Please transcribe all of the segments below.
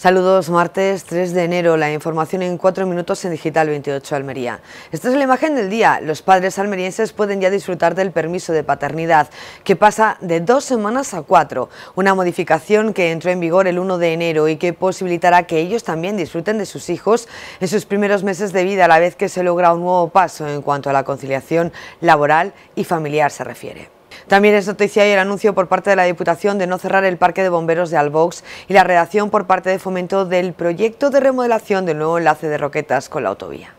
Saludos, martes 3 de enero, la información en 4 minutos en Digital 28 Almería. Esta es la imagen del día, los padres almerienses pueden ya disfrutar del permiso de paternidad, que pasa de dos semanas a cuatro, una modificación que entró en vigor el 1 de enero y que posibilitará que ellos también disfruten de sus hijos en sus primeros meses de vida, a la vez que se logra un nuevo paso en cuanto a la conciliación laboral y familiar se refiere. También es noticia y el anuncio por parte de la Diputación de no cerrar el Parque de Bomberos de Albox y la redacción por parte de Fomento del proyecto de remodelación del nuevo enlace de Roquetas con la autovía.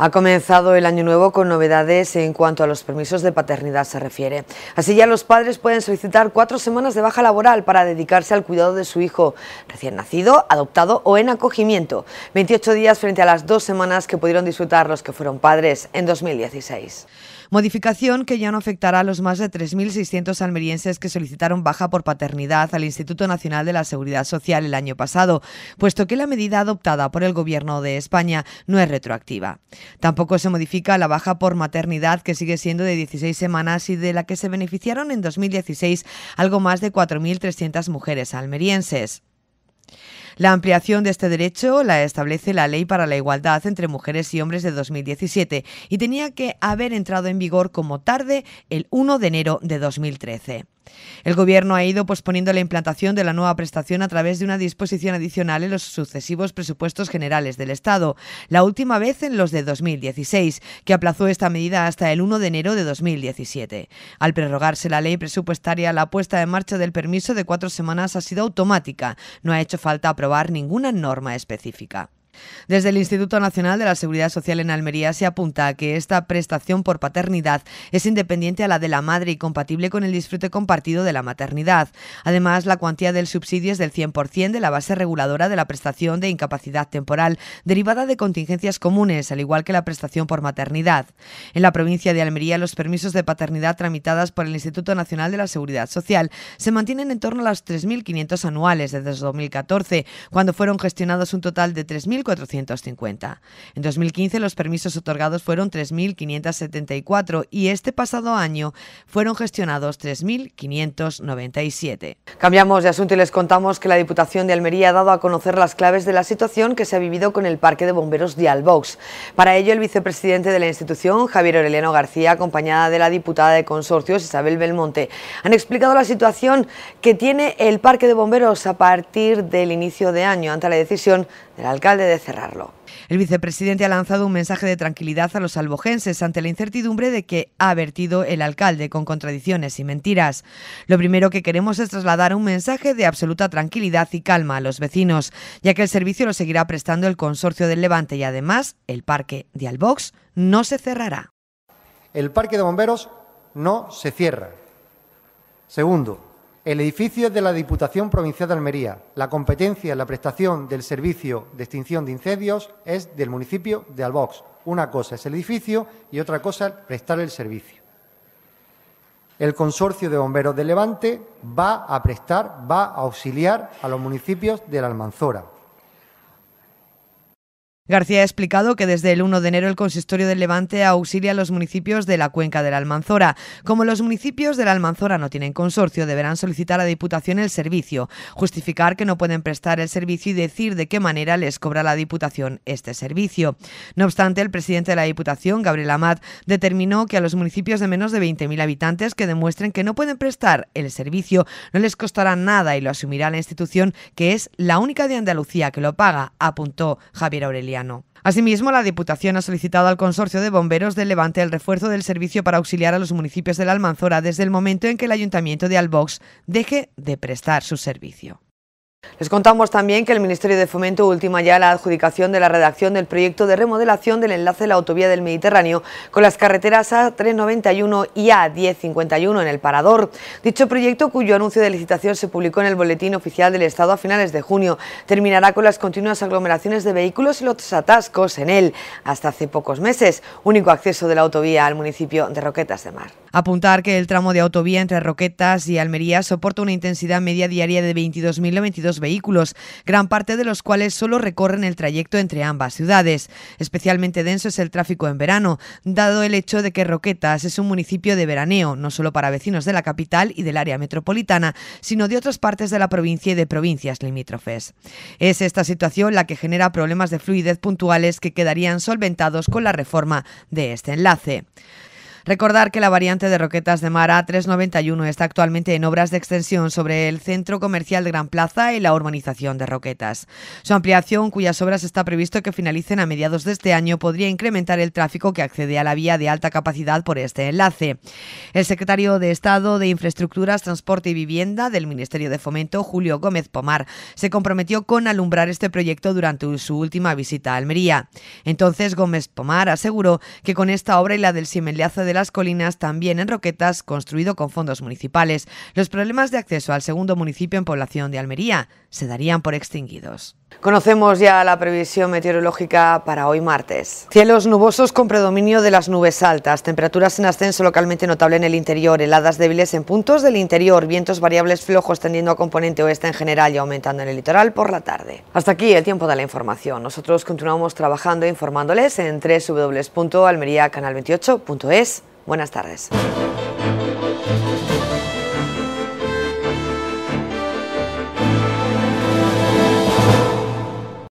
Ha comenzado el año nuevo con novedades en cuanto a los permisos de paternidad se refiere. Así ya los padres pueden solicitar cuatro semanas de baja laboral para dedicarse al cuidado de su hijo recién nacido, adoptado o en acogimiento. 28 días frente a las dos semanas que pudieron disfrutar los que fueron padres en 2016. Modificación que ya no afectará a los más de 3.600 almerienses que solicitaron baja por paternidad al Instituto Nacional de la Seguridad Social el año pasado, puesto que la medida adoptada por el Gobierno de España no es retroactiva. Tampoco se modifica la baja por maternidad, que sigue siendo de 16 semanas y de la que se beneficiaron en 2016 algo más de 4.300 mujeres almerienses. La ampliación de este derecho la establece la Ley para la Igualdad entre Mujeres y Hombres de 2017 y tenía que haber entrado en vigor como tarde el 1 de enero de 2013. El Gobierno ha ido posponiendo la implantación de la nueva prestación a través de una disposición adicional en los sucesivos presupuestos generales del Estado, la última vez en los de 2016, que aplazó esta medida hasta el 1 de enero de 2017. Al prorrogarse la ley presupuestaria, la puesta en marcha del permiso de cuatro semanas ha sido automática, no ha hecho falta aprobar ninguna norma específica. Desde el Instituto Nacional de la Seguridad Social en Almería se apunta a que esta prestación por paternidad es independiente a la de la madre y compatible con el disfrute compartido de la maternidad. Además, la cuantía del subsidio es del 100% de la base reguladora de la prestación de incapacidad temporal derivada de contingencias comunes, al igual que la prestación por maternidad. En la provincia de Almería, los permisos de paternidad tramitadas por el Instituto Nacional de la Seguridad Social se mantienen en torno a los 3.500 anuales desde 2014, cuando fueron gestionados un total de 3.000 450. En 2015 los permisos otorgados fueron 3.574 y este pasado año fueron gestionados 3.597. Cambiamos de asunto y les contamos que la Diputación de Almería ha dado a conocer las claves de la situación que se ha vivido con el Parque de Bomberos de Albox. Para ello, el vicepresidente de la institución, Javier Aureliano García, acompañada de la diputada de Consorcios, Isabel Belmonte, han explicado la situación que tiene el Parque de Bomberos a partir del inicio de año ante la decisión del alcalde de cerrarlo. El vicepresidente ha lanzado un mensaje de tranquilidad a los albojenses ante la incertidumbre de que ha vertido el alcalde con contradicciones y mentiras. Lo primero que queremos es trasladar un mensaje de absoluta tranquilidad y calma a los vecinos, ya que el servicio lo seguirá prestando el Consorcio del Levante y además el parque de Albox no se cerrará. El parque de bomberos no se cierra. Segundo, el edificio es de la Diputación Provincial de Almería. La competencia en la prestación del servicio de extinción de incendios es del municipio de Albox. Una cosa es el edificio y otra cosa es prestar el servicio. El Consorcio de Bomberos de Levante va a prestar, va a auxiliar a los municipios de la Almanzora, García ha explicado que desde el 1 de enero el Consistorio del Levante auxilia a los municipios de la cuenca de la Almanzora. Como los municipios de la Almanzora no tienen consorcio, deberán solicitar a la Diputación el servicio, justificar que no pueden prestar el servicio y decir de qué manera les cobra la Diputación este servicio. No obstante, el presidente de la Diputación, Gabriel Amat, determinó que a los municipios de menos de 20.000 habitantes que demuestren que no pueden prestar el servicio no les costará nada y lo asumirá la institución que es la única de Andalucía que lo paga, apuntó Javier Aurelia. Asimismo, la Diputación ha solicitado al Consorcio de Bomberos de Levante el refuerzo del servicio para auxiliar a los municipios de la Almanzora desde el momento en que el Ayuntamiento de Albox deje de prestar su servicio. Les contamos también que el Ministerio de Fomento ultima ya la adjudicación de la redacción del proyecto de remodelación del enlace de la autovía del Mediterráneo con las carreteras A391 y A1051 en el Parador. Dicho proyecto, cuyo anuncio de licitación se publicó en el Boletín Oficial del Estado a finales de junio, terminará con las continuas aglomeraciones de vehículos y los atascos en él, hasta hace pocos meses, único acceso de la autovía al municipio de Roquetas de Mar. Apuntar que el tramo de autovía entre Roquetas y Almería soporta una intensidad media diaria de 22.092 vehículos, gran parte de los cuales solo recorren el trayecto entre ambas ciudades. Especialmente denso es el tráfico en verano, dado el hecho de que Roquetas es un municipio de veraneo, no solo para vecinos de la capital y del área metropolitana, sino de otras partes de la provincia y de provincias limítrofes. Es esta situación la que genera problemas de fluidez puntuales que quedarían solventados con la reforma de este enlace. Recordar que la variante de Roquetas de Mar A391 está actualmente en obras de extensión sobre el centro comercial de Gran Plaza y la urbanización de Roquetas. Su ampliación, cuyas obras está previsto que finalicen a mediados de este año, podría incrementar el tráfico que accede a la vía de alta capacidad por este enlace. El secretario de Estado de Infraestructuras, Transporte y Vivienda del Ministerio de Fomento, Julio Gómez Pomar, se comprometió con alumbrar este proyecto durante su última visita a Almería. Entonces, Gómez Pomar aseguró que con esta obra y la del Simenleazo de las colinas, también en Roquetas, construido con fondos municipales. Los problemas de acceso al segundo municipio en población de Almería se darían por extinguidos. Conocemos ya la previsión meteorológica para hoy martes. Cielos nubosos con predominio de las nubes altas, temperaturas en ascenso localmente notable en el interior, heladas débiles en puntos del interior, vientos variables flojos tendiendo a componente oeste en general y aumentando en el litoral por la tarde. Hasta aquí el tiempo de la información. Nosotros continuamos trabajando e informándoles en www.almeriacanal28.es. Buenas tardes.